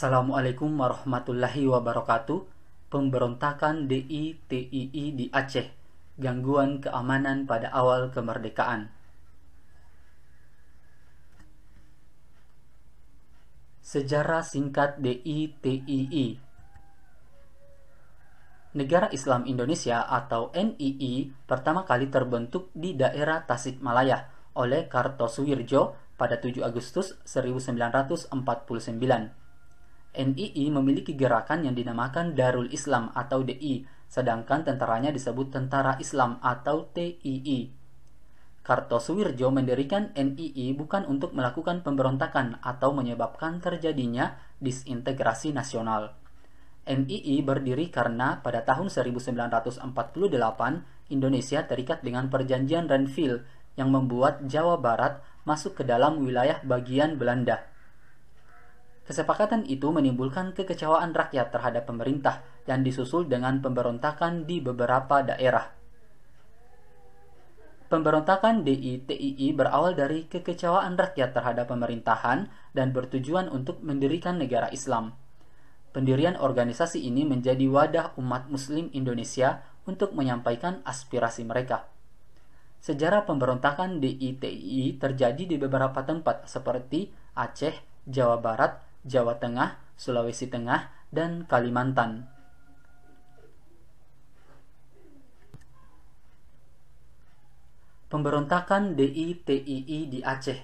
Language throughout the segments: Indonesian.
Assalamualaikum warahmatullahi wabarakatuh. Pemberontakan DITII di Aceh. Gangguan keamanan pada awal kemerdekaan. Sejarah singkat DITII. Negara Islam Indonesia atau NII pertama kali terbentuk di daerah Tasikmalaya oleh Kartosuwirjo pada 7 Agustus 1949 NII memiliki gerakan yang dinamakan Darul Islam atau DI, sedangkan tentaranya disebut Tentara Islam atau TII. Kartosuwirjo mendirikan NII bukan untuk melakukan pemberontakan atau menyebabkan terjadinya disintegrasi nasional. NII berdiri karena pada tahun 1948 Indonesia terikat dengan perjanjian Renville yang membuat Jawa Barat masuk ke dalam wilayah bagian Belanda. Kesepakatan itu menimbulkan kekecewaan rakyat terhadap pemerintah yang disusul dengan pemberontakan di beberapa daerah. Pemberontakan DITII berawal dari kekecewaan rakyat terhadap pemerintahan dan bertujuan untuk mendirikan negara Islam. Pendirian organisasi ini menjadi wadah umat muslim Indonesia untuk menyampaikan aspirasi mereka. Sejarah pemberontakan DITII terjadi di beberapa tempat seperti Aceh, Jawa Barat, Jawa Tengah, Sulawesi Tengah, dan Kalimantan. Pemberontakan DITII di Aceh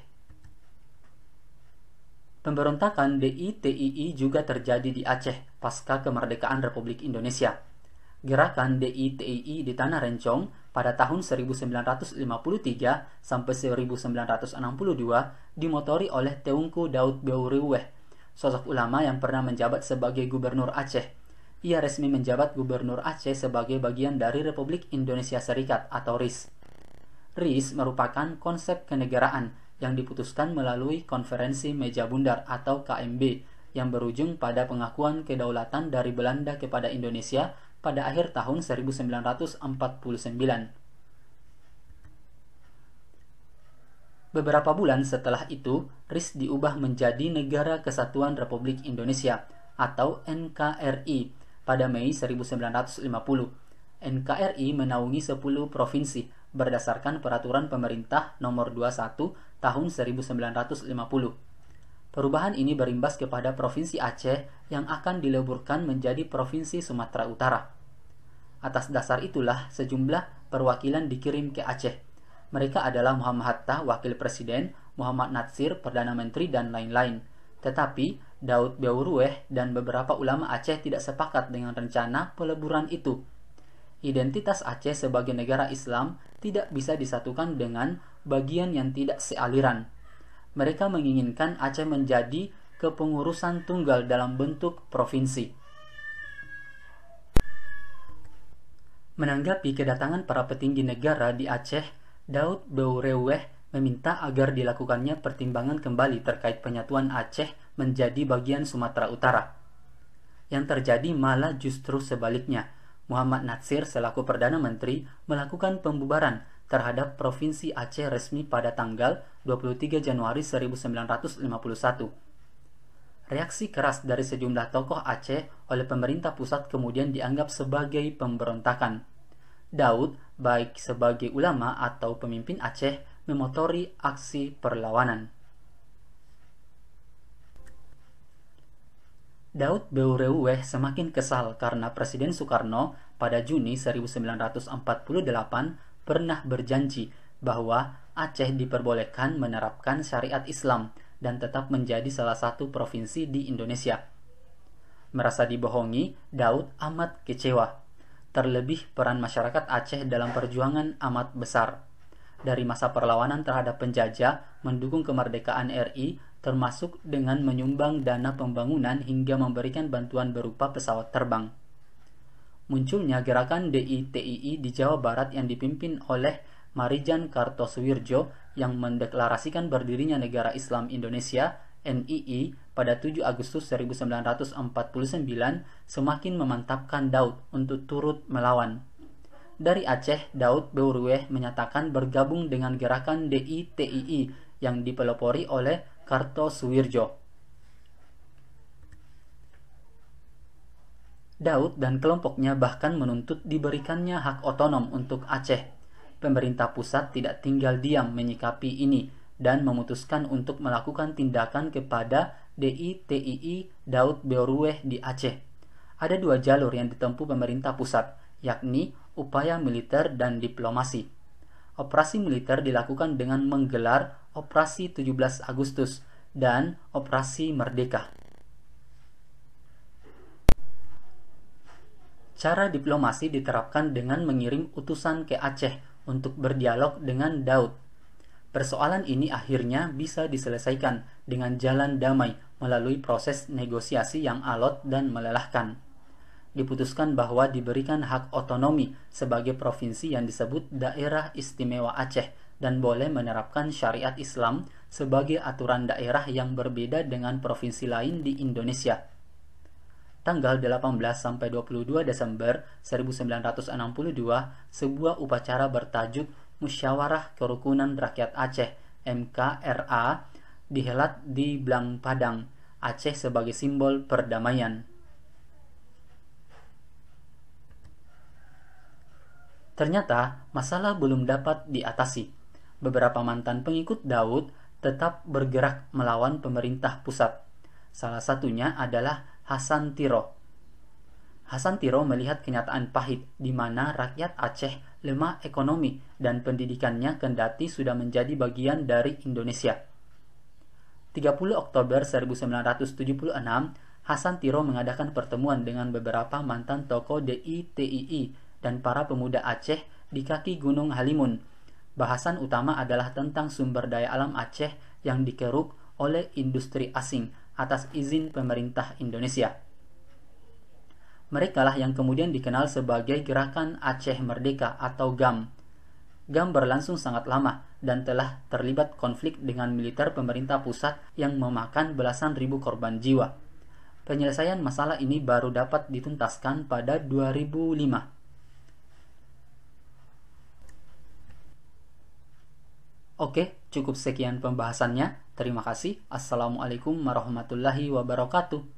Pemberontakan DITII juga terjadi di Aceh pasca kemerdekaan Republik Indonesia. Gerakan DITII di Tanah Rencong pada tahun 1953 sampai 1962 dimotori oleh Teungku Daud Beuriweh sosok ulama yang pernah menjabat sebagai gubernur Aceh. Ia resmi menjabat gubernur Aceh sebagai bagian dari Republik Indonesia Serikat atau RIS. RIS merupakan konsep kenegaraan yang diputuskan melalui konferensi meja bundar atau KMB yang berujung pada pengakuan kedaulatan dari Belanda kepada Indonesia pada akhir tahun 1949. Beberapa bulan setelah itu, RIS diubah menjadi Negara Kesatuan Republik Indonesia atau NKRI pada Mei 1950. NKRI menaungi 10 provinsi berdasarkan Peraturan Pemerintah Nomor 21 Tahun 1950. Perubahan ini berimbas kepada Provinsi Aceh yang akan dileburkan menjadi Provinsi Sumatera Utara. Atas dasar itulah sejumlah perwakilan dikirim ke Aceh. Mereka adalah Muhammad Hatta, Wakil Presiden, Muhammad Natsir, Perdana Menteri, dan lain-lain. Tetapi, Daud Beaurueh dan beberapa ulama Aceh tidak sepakat dengan rencana peleburan itu. Identitas Aceh sebagai negara Islam tidak bisa disatukan dengan bagian yang tidak sealiran. Mereka menginginkan Aceh menjadi kepengurusan tunggal dalam bentuk provinsi. Menanggapi kedatangan para petinggi negara di Aceh, Daud Beureweh meminta agar dilakukannya pertimbangan kembali terkait penyatuan Aceh menjadi bagian Sumatera Utara. Yang terjadi malah justru sebaliknya. Muhammad Natsir selaku Perdana Menteri melakukan pembubaran terhadap Provinsi Aceh resmi pada tanggal 23 Januari 1951. Reaksi keras dari sejumlah tokoh Aceh oleh pemerintah pusat kemudian dianggap sebagai pemberontakan. Daud baik sebagai ulama atau pemimpin Aceh, memotori aksi perlawanan. Daud Beureweh semakin kesal karena Presiden Soekarno pada Juni 1948 pernah berjanji bahwa Aceh diperbolehkan menerapkan syariat Islam dan tetap menjadi salah satu provinsi di Indonesia. Merasa dibohongi, Daud amat kecewa Terlebih peran masyarakat Aceh dalam perjuangan amat besar. Dari masa perlawanan terhadap penjajah, mendukung kemerdekaan RI, termasuk dengan menyumbang dana pembangunan hingga memberikan bantuan berupa pesawat terbang. Munculnya gerakan DITII di Jawa Barat yang dipimpin oleh Marijan Kartosuwirjo yang mendeklarasikan berdirinya negara Islam Indonesia NII pada 7 Agustus 1949 semakin memantapkan Daud untuk turut melawan. Dari Aceh, Daud Beurweh menyatakan bergabung dengan gerakan DITII yang dipelopori oleh Kartosuwirjo. Daud dan kelompoknya bahkan menuntut diberikannya hak otonom untuk Aceh. Pemerintah pusat tidak tinggal diam menyikapi ini, dan memutuskan untuk melakukan tindakan kepada DITII Daud Beorueh di Aceh. Ada dua jalur yang ditempuh pemerintah pusat, yakni upaya militer dan diplomasi. Operasi militer dilakukan dengan menggelar Operasi 17 Agustus dan Operasi Merdeka. Cara diplomasi diterapkan dengan mengirim utusan ke Aceh untuk berdialog dengan Daud Persoalan ini akhirnya bisa diselesaikan dengan jalan damai melalui proses negosiasi yang alot dan melelahkan. Diputuskan bahwa diberikan hak otonomi sebagai provinsi yang disebut Daerah Istimewa Aceh dan boleh menerapkan syariat Islam sebagai aturan daerah yang berbeda dengan provinsi lain di Indonesia. Tanggal 18 sampai 22 Desember 1962, sebuah upacara bertajuk Musyawarah Kerukunan Rakyat Aceh MKRA dihelat di Blang Padang, Aceh sebagai simbol perdamaian. Ternyata masalah belum dapat diatasi. Beberapa mantan pengikut Daud tetap bergerak melawan pemerintah pusat. Salah satunya adalah Hasan Tiro Hasan Tiro melihat kenyataan pahit di mana rakyat Aceh lemah ekonomi dan pendidikannya kendati sudah menjadi bagian dari Indonesia. 30 Oktober 1976, Hasan Tiro mengadakan pertemuan dengan beberapa mantan tokoh DITII dan para pemuda Aceh di kaki Gunung Halimun. Bahasan utama adalah tentang sumber daya alam Aceh yang dikeruk oleh industri asing atas izin pemerintah Indonesia. Merekalah yang kemudian dikenal sebagai Gerakan Aceh Merdeka atau GAM. GAM berlangsung sangat lama dan telah terlibat konflik dengan militer pemerintah pusat yang memakan belasan ribu korban jiwa. Penyelesaian masalah ini baru dapat dituntaskan pada 2005. Oke, cukup sekian pembahasannya. Terima kasih. Assalamualaikum warahmatullahi wabarakatuh.